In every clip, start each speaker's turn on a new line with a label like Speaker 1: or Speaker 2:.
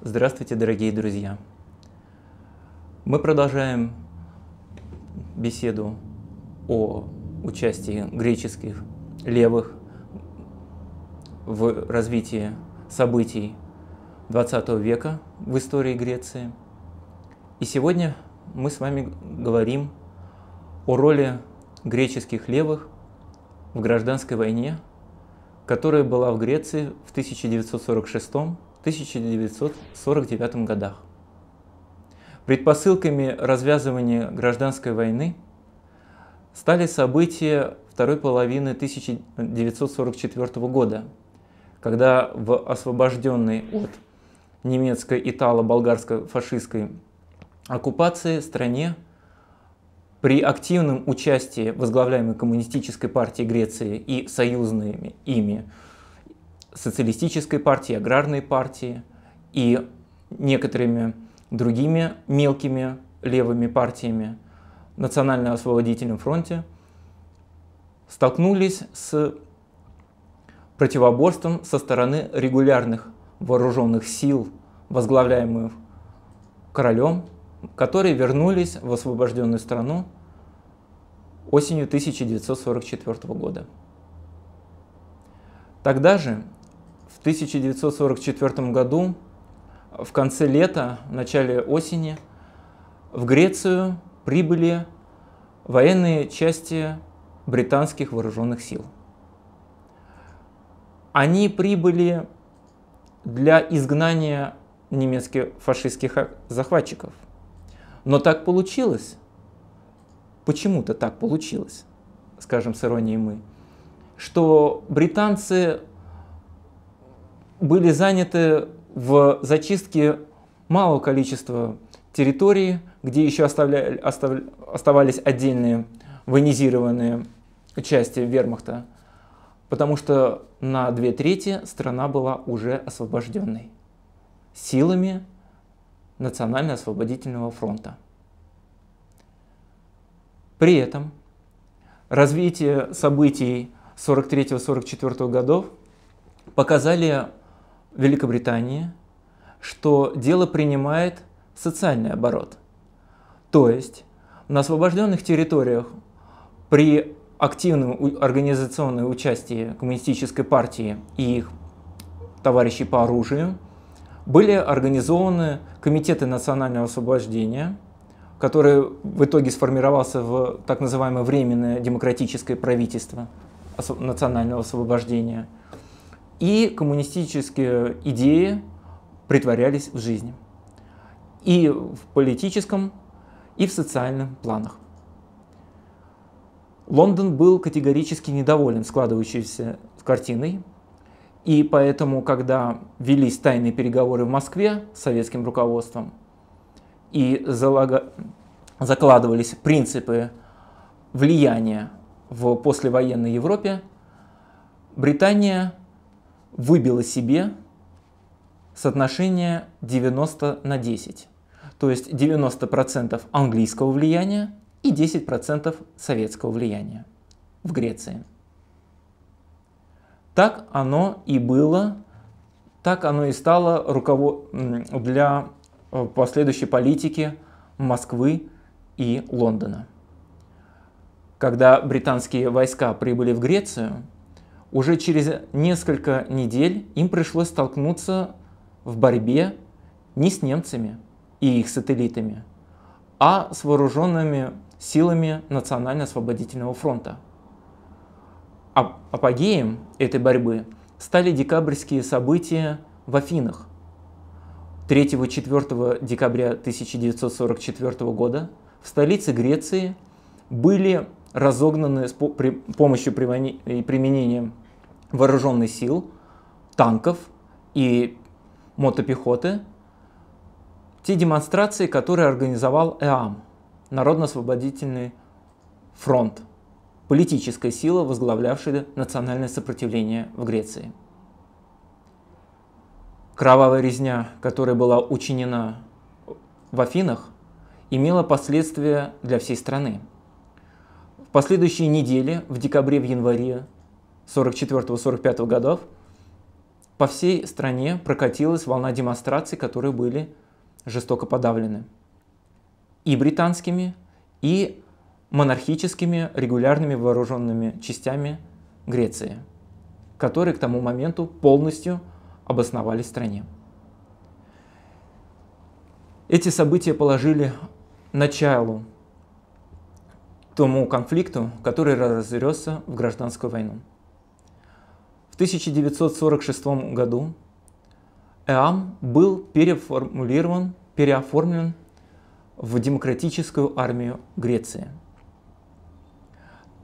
Speaker 1: Здравствуйте, дорогие друзья! Мы продолжаем беседу о участии греческих левых в развитии событий XX века в истории Греции. И сегодня мы с вами говорим о роли греческих левых в гражданской войне, которая была в Греции в 1946 году 1949 годах. Предпосылками развязывания гражданской войны стали события второй половины 1944 года, когда в освобожденной от немецкой итало-болгарской фашистской оккупации стране при активном участии возглавляемой Коммунистической партии Греции и союзными ими социалистической партии, аграрной партии и некоторыми другими мелкими левыми партиями, Национально-освободительном фронте, столкнулись с противоборством со стороны регулярных вооруженных сил, возглавляемых королем, которые вернулись в освобожденную страну осенью 1944 года. Тогда же в 1944 году, в конце лета, в начале осени, в Грецию прибыли военные части британских вооруженных сил. Они прибыли для изгнания немецких фашистских захватчиков. Но так получилось, почему-то так получилось, скажем с иронией мы, что британцы были заняты в зачистке малого количества территорий, где еще оставляли, остав, оставались отдельные военизированные части вермахта, потому что на две трети страна была уже освобожденной силами Национально-освободительного фронта. При этом развитие событий 43-44 годов показали Великобритании, что дело принимает социальный оборот. То есть на освобожденных территориях при активном организационном участии Коммунистической партии и их товарищей по оружию были организованы комитеты национального освобождения, который в итоге сформировался в так называемое временное демократическое правительство национального освобождения – и коммунистические идеи притворялись в жизни. И в политическом, и в социальном планах. Лондон был категорически недоволен складывающейся картиной, и поэтому, когда велись тайные переговоры в Москве с советским руководством и залага... закладывались принципы влияния в послевоенной Европе, Британия выбила себе соотношение 90 на 10. То есть 90% английского влияния и 10% советского влияния в Греции. Так оно и было, так оно и стало руковод... для э, последующей политики Москвы и Лондона. Когда британские войска прибыли в Грецию, уже через несколько недель им пришлось столкнуться в борьбе не с немцами и их сателлитами, а с вооруженными силами Национально-освободительного фронта. А апогеем этой борьбы стали декабрьские события в Афинах. 3-4 декабря 1944 года в столице Греции были разогнаны с помощью и применения вооруженных сил, танков и мотопехоты те демонстрации, которые организовал ЭАМ, Народно-освободительный фронт, политическая сила, возглавлявшая национальное сопротивление в Греции. Кровавая резня, которая была учинена в Афинах, имела последствия для всей страны – в последующие недели, в декабре, в январе 44-45 годов, по всей стране прокатилась волна демонстраций, которые были жестоко подавлены и британскими, и монархическими регулярными вооруженными частями Греции, которые к тому моменту полностью обосновались в стране. Эти события положили началу тому конфликту, который разросся в гражданскую войну. В 1946 году ЭАМ был переформулирован, переоформлен в Демократическую армию Греции.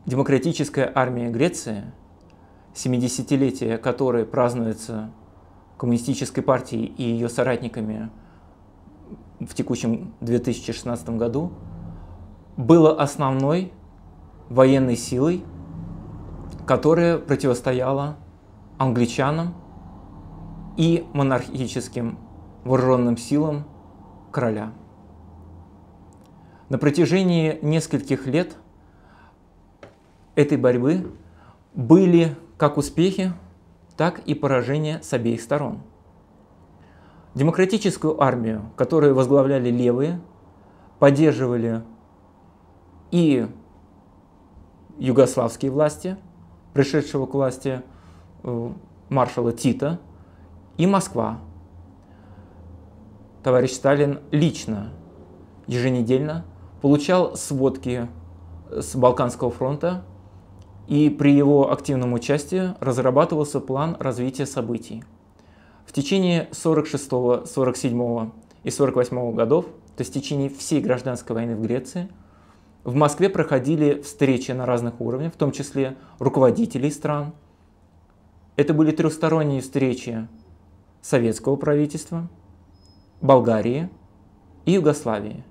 Speaker 1: Демократическая армия Греции, 70-летие которой празднуется коммунистической партией и ее соратниками в текущем 2016 году, было основной военной силой, которая противостояла англичанам и монархическим вооруженным силам короля. На протяжении нескольких лет этой борьбы были как успехи, так и поражения с обеих сторон. Демократическую армию, которую возглавляли левые, поддерживали и югославские власти, пришедшего к власти э, маршала Тита, и Москва. Товарищ Сталин лично, еженедельно получал сводки с Балканского фронта, и при его активном участии разрабатывался план развития событий. В течение 46, 47 и 48 годов, то есть в течение всей гражданской войны в Греции – в Москве проходили встречи на разных уровнях, в том числе руководителей стран. Это были трехсторонние встречи советского правительства, Болгарии и Югославии.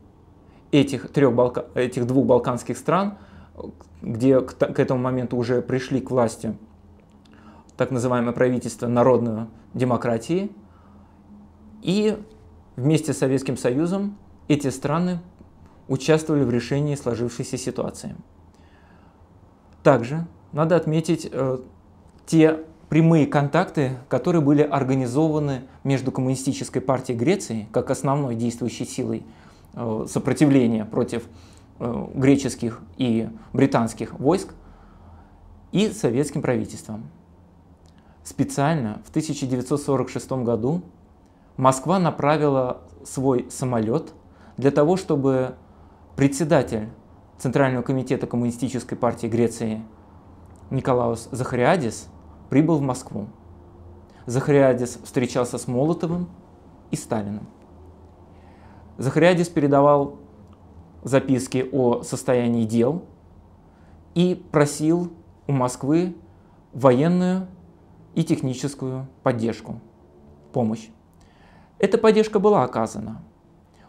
Speaker 1: Этих, трех Балка... этих двух балканских стран, где к, к этому моменту уже пришли к власти так называемое правительство народной демократии, и вместе с Советским Союзом эти страны участвовали в решении сложившейся ситуации. Также надо отметить э, те прямые контакты, которые были организованы между Коммунистической партией Греции, как основной действующей силой э, сопротивления против э, греческих и британских войск, и советским правительством. Специально в 1946 году Москва направила свой самолет для того, чтобы председатель Центрального комитета Коммунистической партии Греции Николаус Захариадис прибыл в Москву. Захариадис встречался с Молотовым и Сталиным. Захариадис передавал записки о состоянии дел и просил у Москвы военную и техническую поддержку, помощь. Эта поддержка была оказана,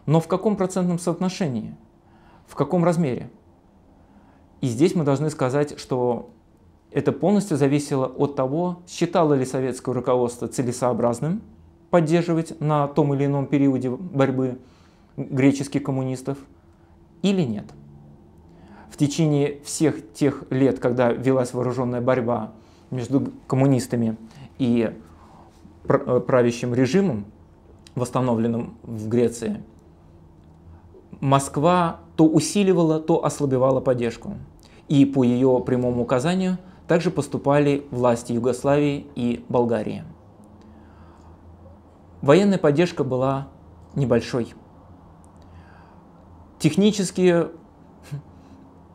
Speaker 1: но в каком процентном соотношении – в каком размере. И здесь мы должны сказать, что это полностью зависело от того, считало ли советское руководство целесообразным поддерживать на том или ином периоде борьбы греческих коммунистов или нет. В течение всех тех лет, когда велась вооруженная борьба между коммунистами и правящим режимом, восстановленным в Греции, Москва то усиливала, то ослабевала поддержку. И по ее прямому указанию также поступали власти Югославии и Болгарии. Военная поддержка была небольшой. Технически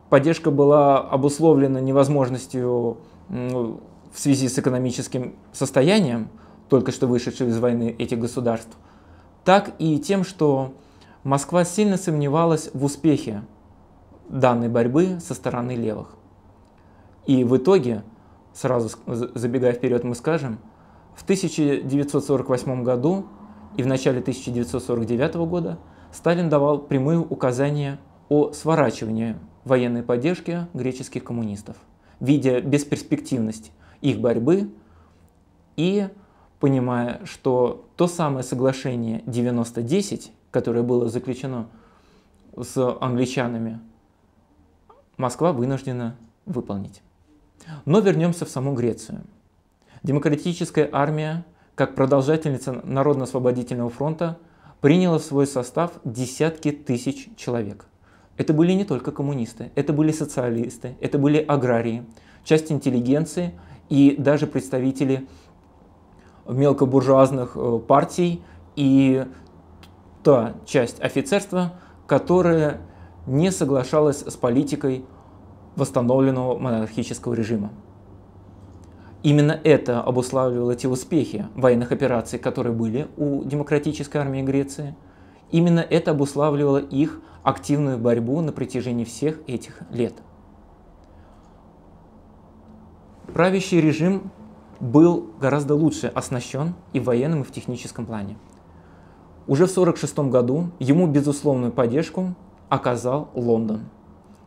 Speaker 1: поддержка была обусловлена невозможностью в связи с экономическим состоянием только что вышедших из войны этих государств, так и тем, что Москва сильно сомневалась в успехе данной борьбы со стороны левых. И в итоге, сразу забегая вперед, мы скажем, в 1948 году и в начале 1949 года Сталин давал прямые указания о сворачивании военной поддержки греческих коммунистов, видя бесперспективность их борьбы и понимая, что то самое соглашение 90-10 которое было заключено с англичанами, Москва вынуждена выполнить. Но вернемся в саму Грецию. Демократическая армия, как продолжательница Народно-освободительного фронта, приняла в свой состав десятки тысяч человек. Это были не только коммунисты, это были социалисты, это были аграрии, часть интеллигенции и даже представители мелкобуржуазных э, партий и та часть офицерства, которая не соглашалась с политикой восстановленного монархического режима. Именно это обуславливало те успехи военных операций, которые были у демократической армии Греции. Именно это обуславливало их активную борьбу на протяжении всех этих лет. Правящий режим был гораздо лучше оснащен и в военном, и в техническом плане. Уже в 1946 году ему безусловную поддержку оказал Лондон.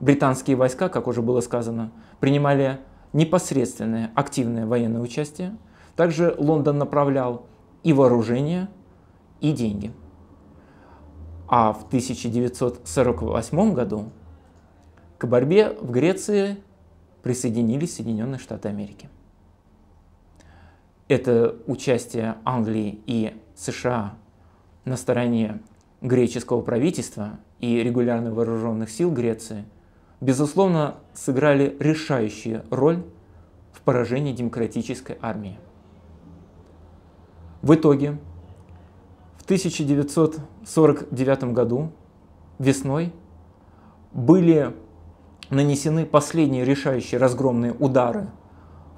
Speaker 1: Британские войска, как уже было сказано, принимали непосредственное активное военное участие. Также Лондон направлял и вооружение, и деньги. А в 1948 году к борьбе в Греции присоединились Соединенные Штаты Америки. Это участие Англии и США на стороне греческого правительства и регулярно вооруженных сил Греции, безусловно, сыграли решающую роль в поражении демократической армии. В итоге, в 1949 году весной были нанесены последние решающие разгромные удары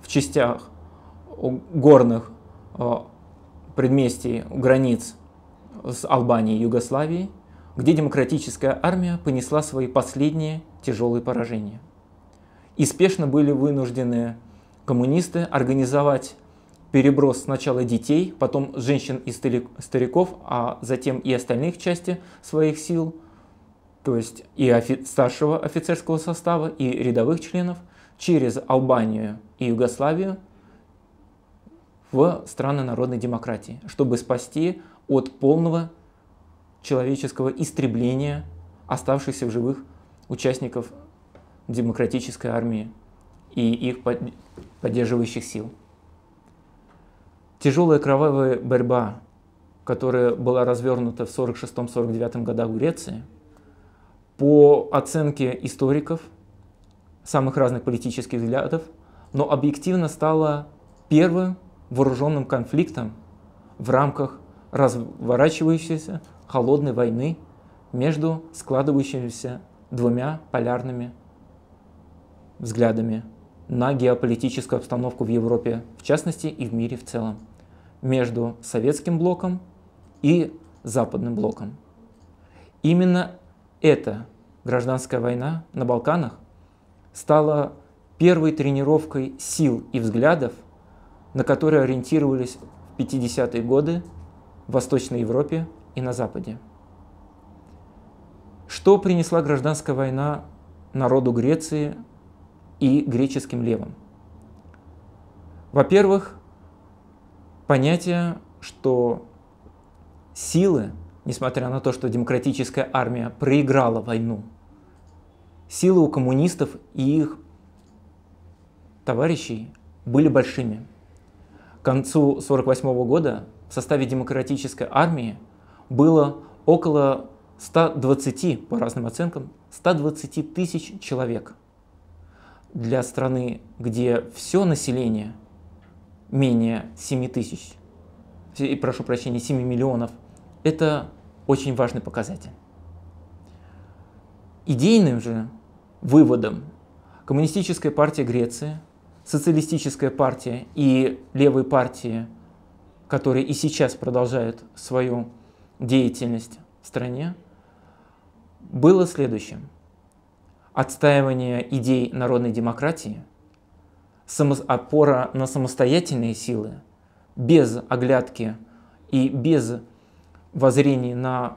Speaker 1: в частях горных э, предместий границ с Албанией и Югославией, где демократическая армия понесла свои последние тяжелые поражения. И спешно были вынуждены коммунисты организовать переброс сначала детей, потом женщин и стариков, а затем и остальных части своих сил, то есть и офи старшего офицерского состава, и рядовых членов, через Албанию и Югославию – в страны народной демократии, чтобы спасти от полного человеческого истребления оставшихся в живых участников демократической армии и их поддерживающих сил. Тяжелая кровавая борьба, которая была развернута в 46-49 годах в Греции, по оценке историков самых разных политических взглядов, но объективно стала первым вооруженным конфликтом в рамках разворачивающейся холодной войны между складывающимися двумя полярными взглядами на геополитическую обстановку в Европе, в частности, и в мире в целом, между советским блоком и западным блоком. Именно эта гражданская война на Балканах стала первой тренировкой сил и взглядов на которые ориентировались в 50-е годы в Восточной Европе и на Западе. Что принесла гражданская война народу Греции и греческим левым? Во-первых, понятие, что силы, несмотря на то, что демократическая армия проиграла войну, силы у коммунистов и их товарищей были большими – концу 1948 года в составе демократической армии было около 120, по разным оценкам, 120 тысяч человек. Для страны, где все население менее 7 тысяч, прошу прощения, 7 миллионов, это очень важный показатель. Идейным же выводом коммунистическая партия Греции социалистическая партия и левые партии, которые и сейчас продолжают свою деятельность в стране, было следующим. Отстаивание идей народной демократии, опора на самостоятельные силы, без оглядки и без воззрений на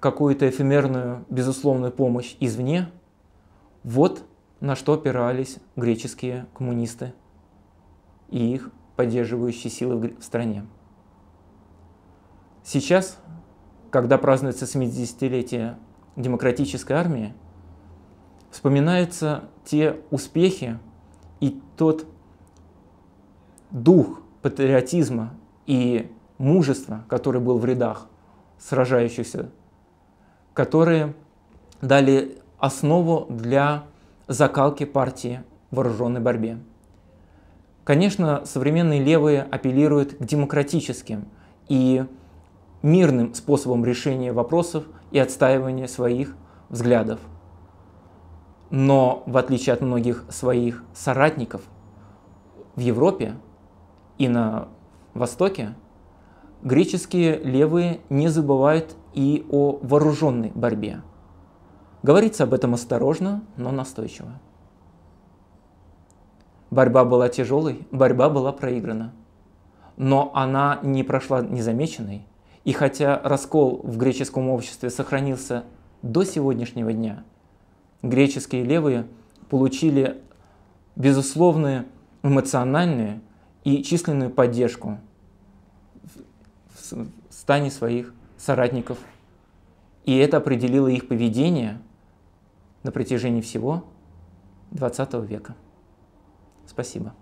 Speaker 1: какую-то эфемерную, безусловную помощь извне, вот на что опирались греческие коммунисты и их поддерживающие силы в стране. Сейчас, когда празднуется 70-летие демократической армии, вспоминаются те успехи и тот дух патриотизма и мужества, который был в рядах сражающихся, которые дали основу для закалки партии в вооруженной борьбе. Конечно, современные левые апеллируют к демократическим и мирным способам решения вопросов и отстаивания своих взглядов. Но, в отличие от многих своих соратников в Европе и на Востоке, греческие левые не забывают и о вооруженной борьбе – Говорится об этом осторожно, но настойчиво. Борьба была тяжелой, борьба была проиграна. Но она не прошла незамеченной, и хотя раскол в греческом обществе сохранился до сегодняшнего дня, греческие левые получили безусловную эмоциональную и численную поддержку в стане своих соратников. И это определило их поведение на протяжении всего XX века. Спасибо.